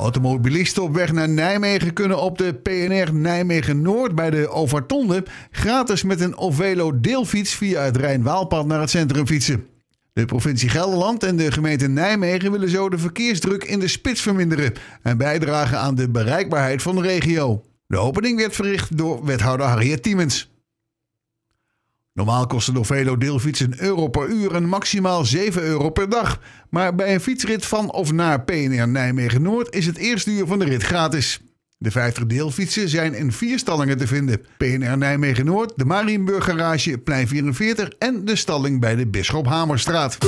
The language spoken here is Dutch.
Automobilisten op weg naar Nijmegen kunnen op de PNR Nijmegen Noord bij de Overtonde gratis met een Ovelo deelfiets via het Rijn-Waalpad naar het centrum fietsen. De provincie Gelderland en de gemeente Nijmegen willen zo de verkeersdruk in de spits verminderen en bijdragen aan de bereikbaarheid van de regio. De opening werd verricht door wethouder Harriet Tiemens. Normaal kosten de deelfietsen euro per uur en maximaal 7 euro per dag. Maar bij een fietsrit van of naar PNR Nijmegen Noord is het eerste uur van de rit gratis. De 50 deelfietsen zijn in vier stallingen te vinden: PNR Nijmegen Noord, de Marienburg Garage, Plein 44 en de stalling bij de Bisschop Hamerstraat.